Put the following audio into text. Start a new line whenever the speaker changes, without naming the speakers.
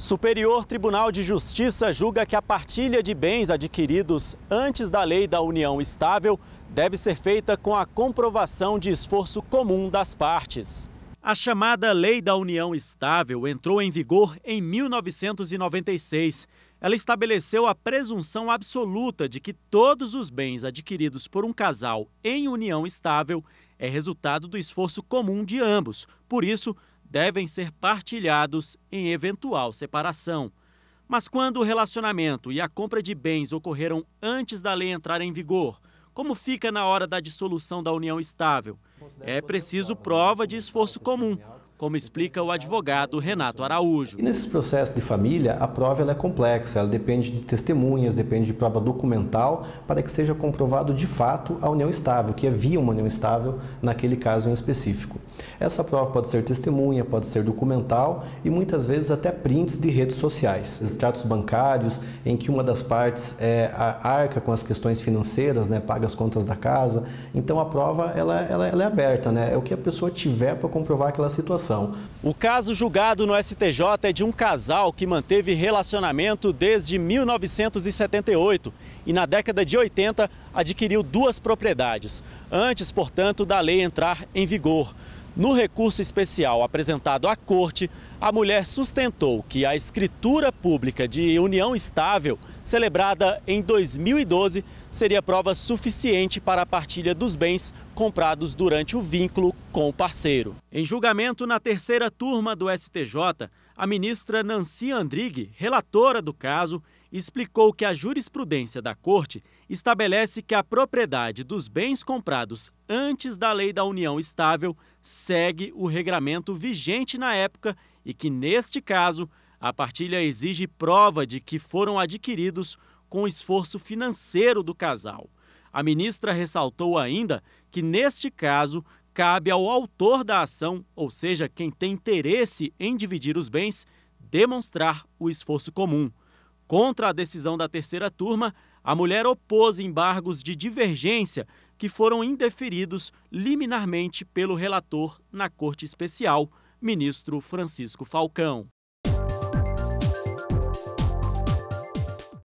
Superior Tribunal de Justiça julga que a partilha de bens adquiridos antes da lei da união estável deve ser feita com a comprovação de esforço comum das partes. A chamada Lei da União Estável entrou em vigor em 1996. Ela estabeleceu a presunção absoluta de que todos os bens adquiridos por um casal em união estável é resultado do esforço comum de ambos. Por isso, devem ser partilhados em eventual separação. Mas quando o relacionamento e a compra de bens ocorreram antes da lei entrar em vigor, como fica na hora da dissolução da união estável? É preciso né? prova de é esforço comum, como explica o advogado Renato Araújo.
E nesses processos de família, a prova é complexa, ela depende de testemunhas, depende de prova documental, para que seja comprovado de fato a união estável, que havia uma união estável naquele caso em específico. Essa prova pode ser testemunha, pode ser documental e muitas vezes até prints de redes sociais. Extratos bancários em que uma das partes é, arca com as questões financeiras, né, paga as contas da casa. Então a prova ela, ela, ela é aberta, né? é o que a pessoa tiver para comprovar aquela situação. O
caso julgado no STJ é de um casal que manteve relacionamento desde 1978 e, na década de 80, adquiriu duas propriedades, antes, portanto, da lei entrar em vigor. No recurso especial apresentado à Corte, a mulher sustentou que a escritura pública de união estável, celebrada em 2012, seria prova suficiente para a partilha dos bens comprados durante o vínculo com o parceiro. Em julgamento na terceira turma do STJ, a ministra Nancy Andrighi, relatora do caso, explicou que a jurisprudência da Corte estabelece que a propriedade dos bens comprados antes da Lei da União Estável segue o regramento vigente na época e que, neste caso, a partilha exige prova de que foram adquiridos com esforço financeiro do casal. A ministra ressaltou ainda que, neste caso, cabe ao autor da ação, ou seja, quem tem interesse em dividir os bens, demonstrar o esforço comum. Contra a decisão da terceira turma, a mulher opôs embargos de divergência que foram indeferidos liminarmente pelo relator na Corte Especial, ministro Francisco Falcão.